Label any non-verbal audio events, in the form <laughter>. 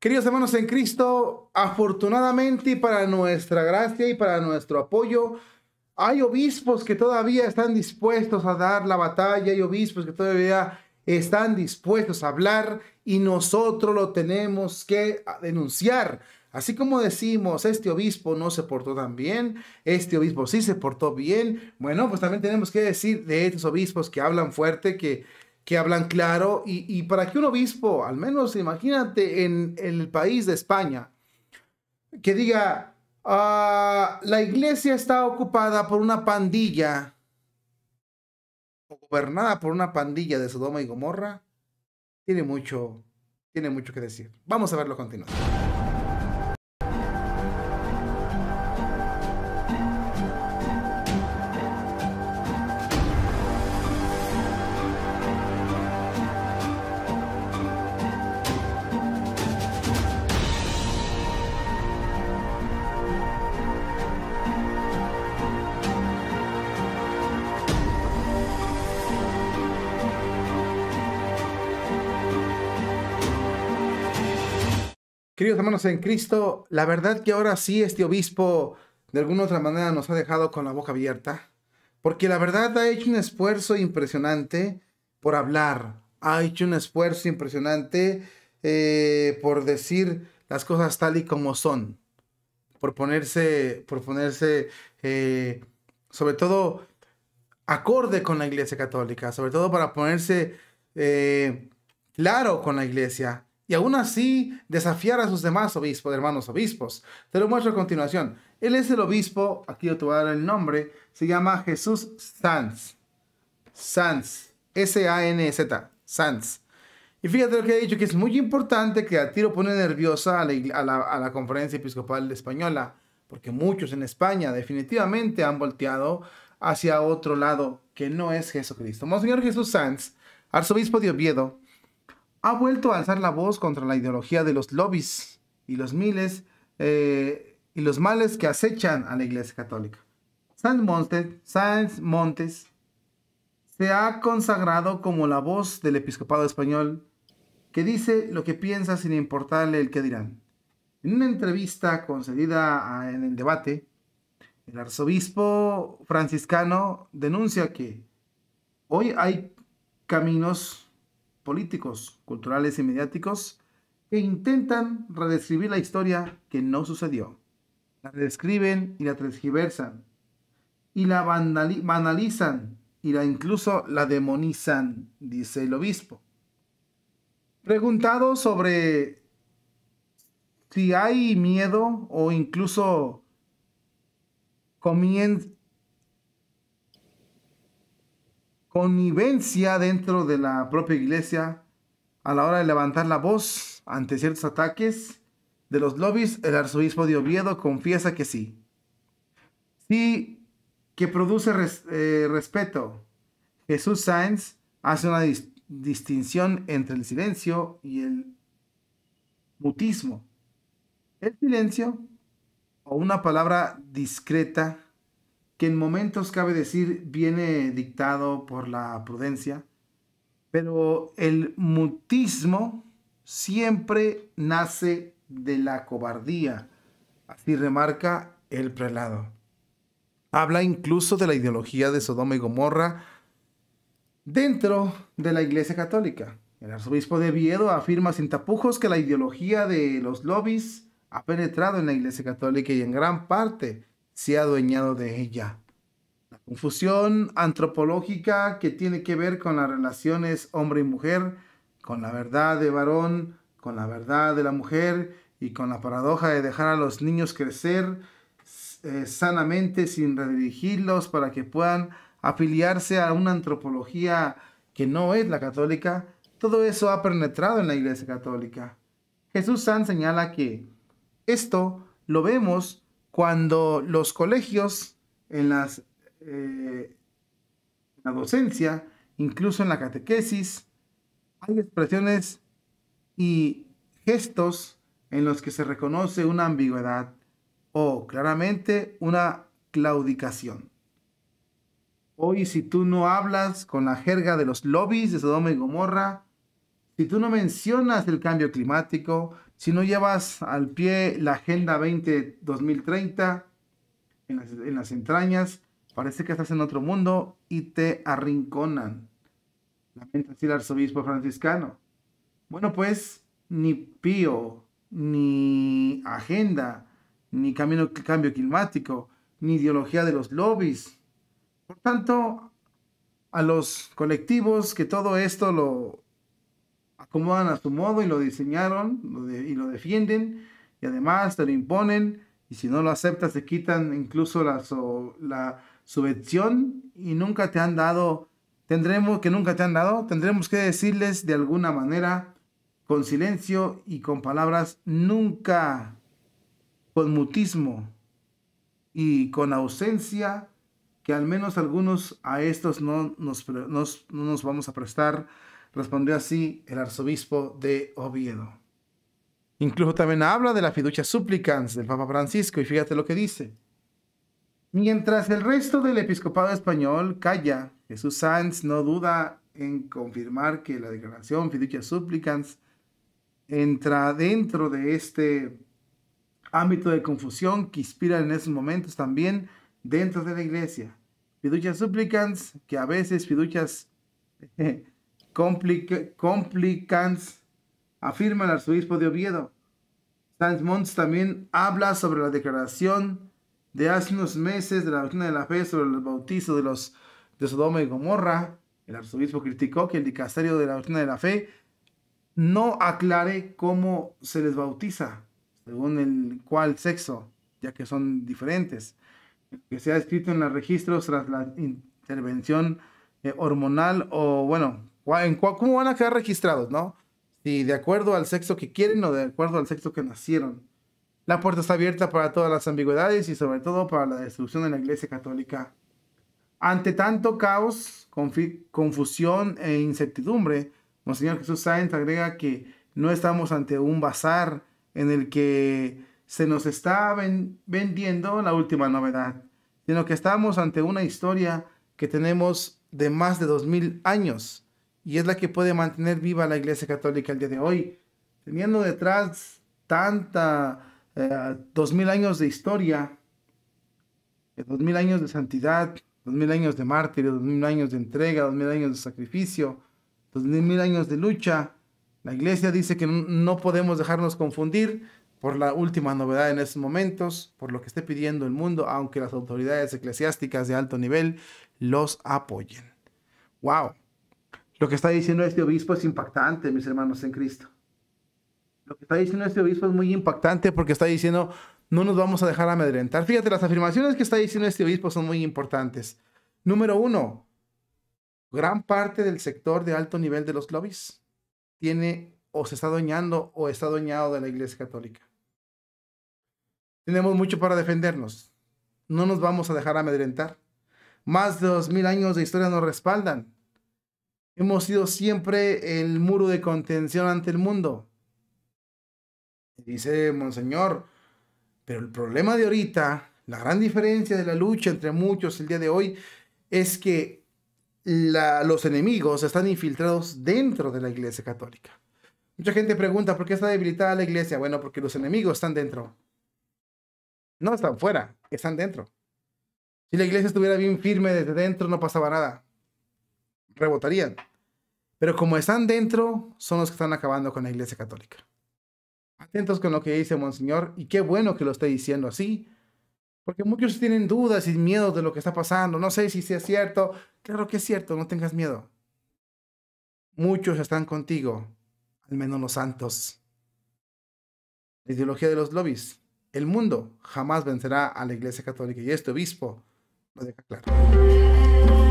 Queridos hermanos en Cristo, afortunadamente para nuestra gracia y para nuestro apoyo, hay obispos que todavía están dispuestos a dar la batalla, hay obispos que todavía están dispuestos a hablar y nosotros lo tenemos que denunciar. Así como decimos, este obispo no se portó tan bien, este obispo sí se portó bien, bueno, pues también tenemos que decir de estos obispos que hablan fuerte que que hablan claro y, para que un obispo, al menos imagínate en, el país de España, que diga, ah, la iglesia está ocupada por una pandilla, gobernada por una pandilla de Sodoma y Gomorra, tiene mucho, tiene mucho que decir. Vamos a verlo continuamente Queridos hermanos en Cristo, la verdad que ahora sí este obispo de alguna otra manera nos ha dejado con la boca abierta, porque la verdad ha hecho un esfuerzo impresionante por hablar, ha hecho un esfuerzo impresionante eh, por decir las cosas tal y como son, por ponerse, por ponerse eh, sobre todo acorde con la Iglesia Católica, sobre todo para ponerse eh, claro con la Iglesia y aún así desafiar a sus demás obispos, hermanos obispos. Te lo muestro a continuación. Él es el obispo, aquí yo te voy a dar el nombre, se llama Jesús Sanz. Sanz, S-A-N-Z, Sanz. Y fíjate lo que he dicho, que es muy importante que a lo pone nerviosa a la, a la conferencia episcopal española, porque muchos en España definitivamente han volteado hacia otro lado que no es Jesucristo. Monseñor Jesús Sanz, arzobispo de Oviedo, ha vuelto a alzar la voz contra la ideología de los lobbies y los miles eh, y los males que acechan a la Iglesia Católica. San Montes, Montes se ha consagrado como la voz del episcopado español que dice lo que piensa sin importarle el que dirán. En una entrevista concedida en el debate, el arzobispo franciscano denuncia que hoy hay caminos políticos, culturales y mediáticos que intentan redescribir la historia que no sucedió. La describen y la transgiversan y la banalizan y la incluso la demonizan, dice el obispo. Preguntado sobre si hay miedo o incluso comien connivencia dentro de la propia iglesia a la hora de levantar la voz ante ciertos ataques de los lobbies, el arzobispo de Oviedo confiesa que sí. Sí, que produce eh, respeto. Jesús Sáenz hace una distinción entre el silencio y el mutismo. El silencio o una palabra discreta que en momentos, cabe decir, viene dictado por la prudencia, pero el mutismo siempre nace de la cobardía, así remarca el prelado. Habla incluso de la ideología de Sodoma y Gomorra dentro de la Iglesia Católica. El arzobispo de Viedo afirma sin tapujos que la ideología de los lobbies ha penetrado en la Iglesia Católica y en gran parte se ha adueñado de ella. La confusión antropológica que tiene que ver con las relaciones hombre y mujer, con la verdad de varón, con la verdad de la mujer y con la paradoja de dejar a los niños crecer eh, sanamente sin redirigirlos para que puedan afiliarse a una antropología que no es la católica, todo eso ha penetrado en la Iglesia Católica. Jesús San señala que esto lo vemos cuando los colegios, en las, eh, la docencia, incluso en la catequesis, hay expresiones y gestos en los que se reconoce una ambigüedad o claramente una claudicación. Hoy si tú no hablas con la jerga de los lobbies de Sodoma y Gomorra, si tú no mencionas el cambio climático, si no llevas al pie la Agenda 20 2030 en las, entrañas, parece que estás en otro mundo y te arrinconan. Lamenta así el arzobispo franciscano. Bueno, pues ni Pío, ni agenda, ni camino, cambio climático, ni ideología de los lobbies. Por tanto, a los colectivos que todo esto lo acomodan a su modo y lo diseñaron y lo defienden y además te lo imponen y si no lo aceptas te quitan incluso la, subvención y nunca te han dado, tendremos que nunca te han dado, tendremos que decirles de alguna manera con silencio y con palabras nunca, con mutismo y con ausencia que al menos algunos a estos no nos, no nos vamos a prestar respondió así el arzobispo de Oviedo. Incluso también habla de la fiducia supplicans del Papa Francisco y fíjate lo que dice. Mientras el resto del episcopado español calla, Jesús Sanz no duda en confirmar que la declaración fiducia supplicans entra dentro de este ámbito de confusión que inspira en esos momentos también dentro de la iglesia. Fiducia supplicans, que a veces fiducias <laughs> eh, complicantes complicans, afirma el arzobispo de Oviedo. Sanz Montes también habla sobre la declaración de hace unos meses de la doctrina de la fe sobre el bautizo de los de Sodoma y Gomorra. El arzobispo criticó que el dicasterio de la doctrina de la fe no aclare cómo se les bautiza, según el cual sexo, ya que son diferentes. Que se ha escrito en los registros tras la intervención eh, hormonal o, bueno, ¿Cómo van a quedar registrados, no? Si de acuerdo al sexo que quieren o de acuerdo al sexo que nacieron. La puerta está abierta para todas las ambigüedades y sobre todo para la destrucción de la Iglesia Católica. Ante tanto caos, confusión e incertidumbre, Monseñor Jesús Sáenz agrega que no estamos ante un bazar en el que se nos está vendiendo la última novedad, sino que estamos ante una historia que tenemos de más de dos 2.000 años y es la que puede mantener viva la Iglesia Católica el día de hoy, teniendo detrás tanta eh, dos mil años de historia, eh, dos mil años de santidad, dos mil años de mártires, dos mil años de entrega, dos mil años de sacrificio, dos mil años de lucha. La Iglesia dice que no podemos dejarnos confundir por la última novedad en estos momentos, por lo que esté pidiendo el mundo, aunque las autoridades eclesiásticas de alto nivel los apoyen. ¡Wow! Lo que está diciendo este obispo es impactante, mis hermanos en Cristo. Lo que está diciendo este obispo es muy impactante porque está diciendo, no nos vamos a dejar amedrentar. Fíjate, las afirmaciones que está diciendo este obispo son muy importantes. Número uno, gran parte del sector de alto nivel de los lobbies tiene o se está doñando o está doñado de la Iglesia Católica. Tenemos mucho para defendernos. No nos vamos a dejar amedrentar. Más de dos mil años de historia nos respaldan. Hemos sido siempre el muro de contención ante el mundo. Dice Monseñor, pero el problema de ahorita, la gran diferencia de la lucha entre muchos el día de hoy, es que los enemigos están infiltrados dentro de la Iglesia Católica. Mucha gente pregunta, ¿por qué está debilitada la Iglesia? Bueno, porque los enemigos están dentro. No están fuera, están dentro. Si la iglesia estuviera bien firme desde dentro, no pasaba nada. Rebotarían. Pero como están dentro, son los que están acabando con la Iglesia Católica. Atentos con lo que dice Monseñor, y qué bueno que lo esté diciendo así, porque muchos tienen dudas y miedos de lo que está pasando. No sé si es cierto. Claro que es cierto, no tengas miedo. Muchos están contigo, al menos los santos. La ideología de los lobbies. El mundo jamás vencerá a la Iglesia Católica y este obispo lo deja claro.